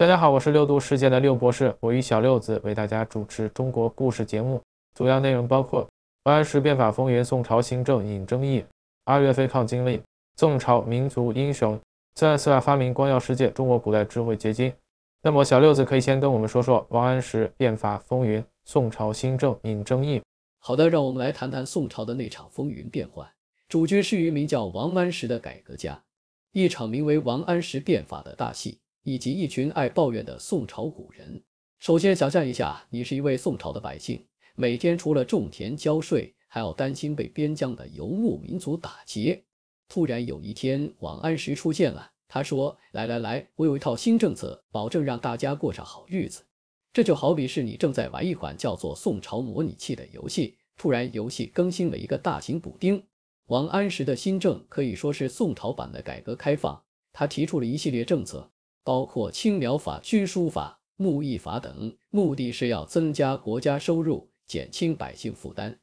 大家好，我是六度世界的六博士，我与小六子为大家主持中国故事节目，主要内容包括王安石变法风云、宋朝新政引争议、岳飞抗金令、宋朝民族英雄、四大发明光耀世界、中国古代智慧结晶。那么，小六子可以先跟我们说说王安石变法风云、宋朝新政引争议。好的，让我们来谈谈宋朝的那场风云变幻，主角是于名叫王安石的改革家，一场名为王安石变法的大戏。以及一群爱抱怨的宋朝古人。首先，想象一下，你是一位宋朝的百姓，每天除了种田交税，还要担心被边疆的游牧民族打劫。突然有一天，王安石出现了，他说：“来来来，我有一套新政策，保证让大家过上好日子。”这就好比是你正在玩一款叫做《宋朝模拟器》的游戏，突然游戏更新了一个大型补丁。王安石的新政可以说是宋朝版的改革开放，他提出了一系列政策。包括青苗法、军书法、募役法等，目的是要增加国家收入，减轻百姓负担，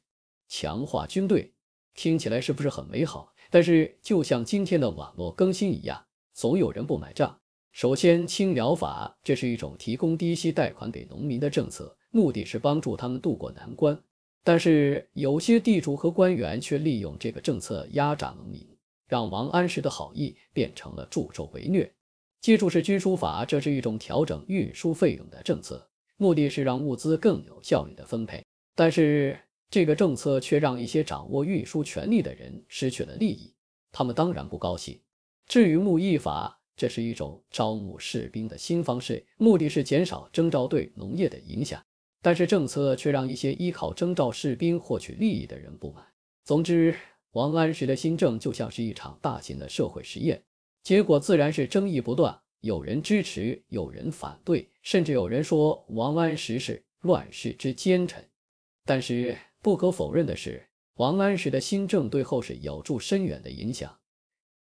强化军队。听起来是不是很美好？但是就像今天的网络更新一样，总有人不买账。首先，青苗法这是一种提供低息贷款给农民的政策，目的是帮助他们渡过难关。但是有些地主和官员却利用这个政策压榨农民，让王安石的好意变成了助纣为虐。基础是军输法，这是一种调整运输费用的政策，目的是让物资更有效率的分配。但是这个政策却让一些掌握运输权利的人失去了利益，他们当然不高兴。至于募役法，这是一种招募士兵的新方式，目的是减少征召对农业的影响。但是政策却让一些依靠征召士兵获取利益的人不满。总之，王安石的新政就像是一场大型的社会实验。结果自然是争议不断，有人支持，有人反对，甚至有人说王安石是乱世之奸臣。但是不可否认的是，王安石的新政对后世有助深远的影响，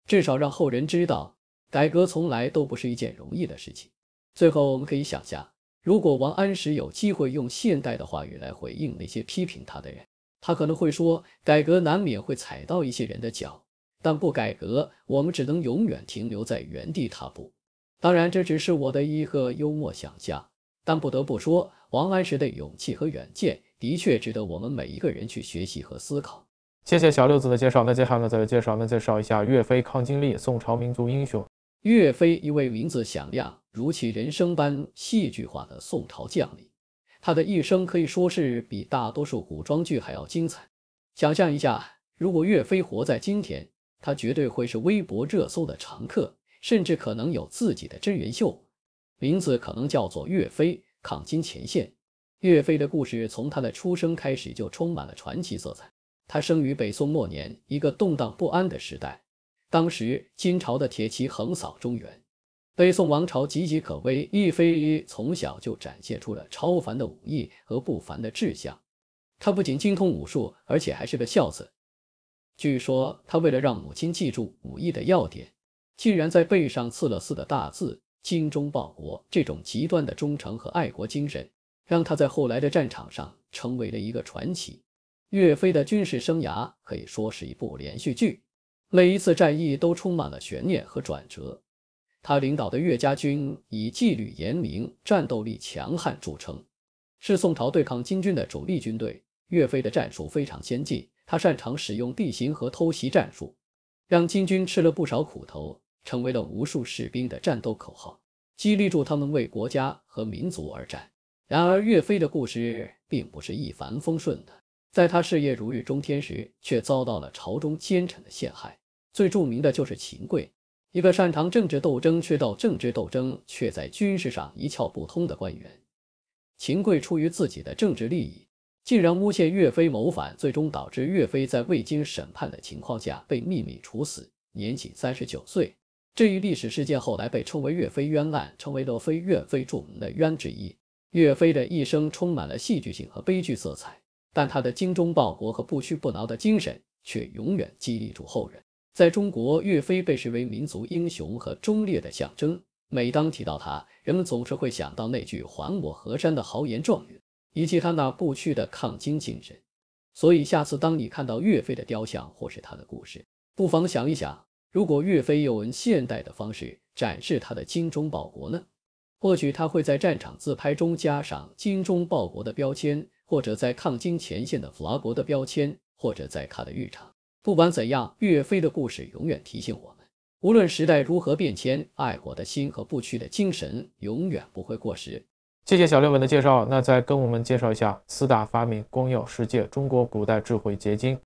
至少让后人知道，改革从来都不是一件容易的事情。最后我们可以想象，如果王安石有机会用现代的话语来回应那些批评他的人，他可能会说，改革难免会踩到一些人的脚。但不改革，我们只能永远停留在原地踏步。当然，这只是我的一个幽默想象。但不得不说，王安石的勇气和远见的确值得我们每一个人去学习和思考。谢谢小六子的介绍。那接下来再介绍，那介绍一下岳飞抗金力，宋朝民族英雄。岳飞，一位名字响亮如其人生般戏剧化的宋朝将领。他的一生可以说是比大多数古装剧还要精彩。想象一下，如果岳飞活在今天，他绝对会是微博热搜的常客，甚至可能有自己的真人秀，名字可能叫做岳飞抗金前线。岳飞的故事从他的出生开始就充满了传奇色彩。他生于北宋末年一个动荡不安的时代，当时金朝的铁骑横扫中原，北宋王朝岌岌可危。岳飞从小就展现出了超凡的武艺和不凡的志向。他不仅精通武术，而且还是个孝子。据说他为了让母亲记住武艺的要点，竟然在背上刺了四个大字“精忠报国”。这种极端的忠诚和爱国精神，让他在后来的战场上成为了一个传奇。岳飞的军事生涯可以说是一部连续剧，每一次战役都充满了悬念和转折。他领导的岳家军以纪律严明、战斗力强悍著称，是宋朝对抗金军的主力军队。岳飞的战术非常先进。他擅长使用地形和偷袭战术，让金军吃了不少苦头，成为了无数士兵的战斗口号，激励住他们为国家和民族而战。然而，岳飞的故事并不是一帆风顺的，在他事业如日中天时，却遭到了朝中奸臣的陷害。最著名的就是秦桧，一个擅长政治斗争却到政治斗争却在军事上一窍不通的官员。秦桧出于自己的政治利益。竟然诬陷岳飞谋反，最终导致岳飞在未经审判的情况下被秘密处死，年仅三十九岁。这一历史事件后来被称为“岳飞冤案”，成为了非岳飞著名的冤之一。岳飞的一生充满了戏剧性和悲剧色彩，但他的精忠报国和不屈不挠的精神却永远激励着后人。在中国，岳飞被视为民族英雄和忠烈的象征。每当提到他，人们总是会想到那句“还我河山”的豪言壮语。以及他那不屈的抗金精神，所以下次当你看到岳飞的雕像或是他的故事，不妨想一想，如果岳飞用现代的方式展示他的精忠报国呢？或许他会在战场自拍中加上“精忠报国”的标签，或者在抗金前线的法国的标签，或者在他的日常。不管怎样，岳飞的故事永远提醒我们，无论时代如何变迁，爱国的心和不屈的精神永远不会过时。谢谢小六文的介绍，那再跟我们介绍一下四大发明，光耀世界，中国古代智慧结晶。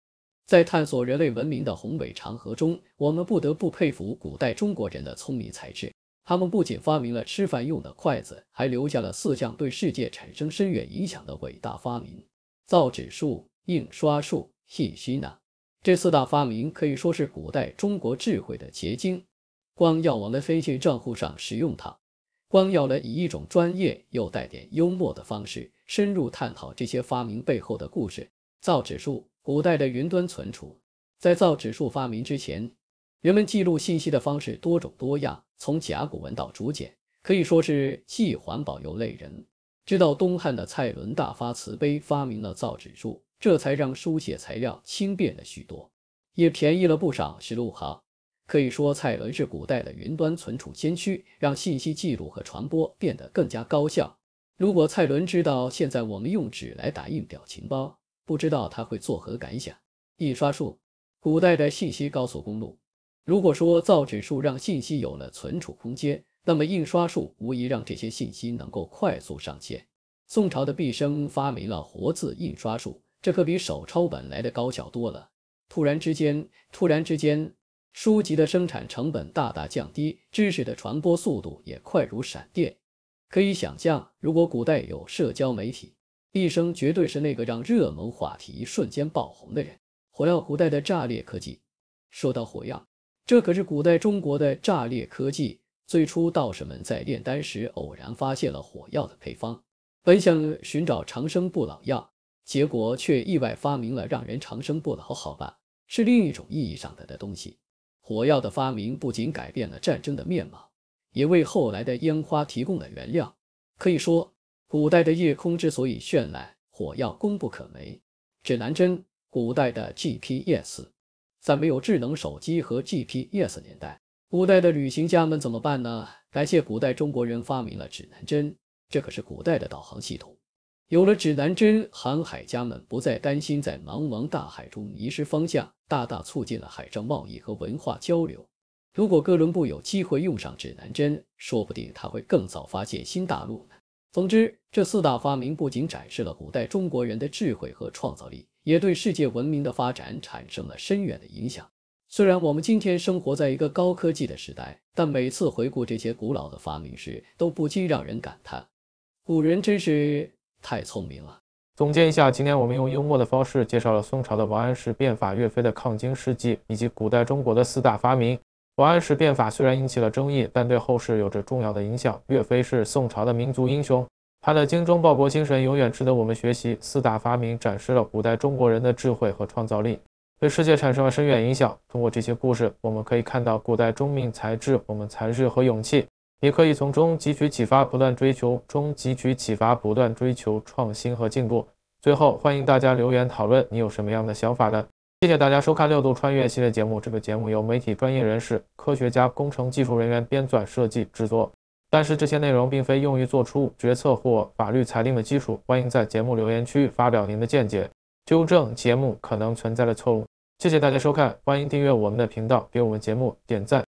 在探索人类文明的宏伟长河中，我们不得不佩服古代中国人的聪明才智。他们不仅发明了吃饭用的筷子，还留下了四项对世界产生深远影响的伟大发明：造纸术、印刷术、信息呢。这四大发明可以说是古代中国智慧的结晶。光耀王的飞行账户上使用它。光耀了，以一种专业又带点幽默的方式，深入探讨这些发明背后的故事。造纸术，古代的云端存储。在造纸术发明之前，人们记录信息的方式多种多样，从甲骨文到竹简，可以说是既环保又累人。直到东汉的蔡伦大发慈悲，发明了造纸术，这才让书写材料轻便了许多，也便宜了不少。是陆好。可以说，蔡伦是古代的云端存储先驱，让信息记录和传播变得更加高效。如果蔡伦知道现在我们用纸来打印表情包，不知道他会作何感想。印刷术，古代的信息高速公路。如果说造纸术让信息有了存储空间，那么印刷术无疑让这些信息能够快速上线。宋朝的毕生发明了活字印刷术，这可比手抄本来的高效多了。突然之间，突然之间。书籍的生产成本大大降低，知识的传播速度也快如闪电。可以想象，如果古代有社交媒体，一生绝对是那个让热门话题瞬间爆红的人。火药，古代的炸裂科技。说到火药，这可是古代中国的炸裂科技。最初，道士们在炼丹时偶然发现了火药的配方，本想寻找长生不老药，结果却意外发明了让人长生不老。好吧，是另一种意义上的的东西。火药的发明不仅改变了战争的面貌，也为后来的烟花提供了原料。可以说，古代的夜空之所以绚烂，火药功不可没。指南针，古代的 GPS，在没有智能手机和 GPS 年代，古代的旅行家们怎么办呢？感谢古代中国人发明了指南针，这可是古代的导航系统。有了指南针，航海家们不再担心在茫茫大海中迷失方向，大大促进了海上贸易和文化交流。如果哥伦布有机会用上指南针，说不定他会更早发现新大陆呢。总之，这四大发明不仅展示了古代中国人的智慧和创造力，也对世界文明的发展产生了深远的影响。虽然我们今天生活在一个高科技的时代，但每次回顾这些古老的发明时，都不禁让人感叹：古人真是……太聪明了！总结一下，今天我们用幽默的方式介绍了宋朝的王安石变法、岳飞的抗金事迹，以及古代中国的四大发明。王安石变法虽然引起了争议，但对后世有着重要的影响。岳飞是宋朝的民族英雄，他的精忠报国精神永远值得我们学习。四大发明展示了古代中国人的智慧和创造力，对世界产生了深远影响。通过这些故事，我们可以看到古代中敏才智、我们才智和勇气。你可以从中汲取启发，不断追求中汲取启发，不断追求创新和进步。最后，欢迎大家留言讨论，你有什么样的想法呢？谢谢大家收看《六度穿越》系列节目。这个节目由媒体专业人士、科学家、工程技术人员编纂设计制作，但是这些内容并非用于做出决策或法律裁定的基础。欢迎在节目留言区发表您的见解，纠正节目可能存在的错误。谢谢大家收看，欢迎订阅我们的频道，给我们节目点赞。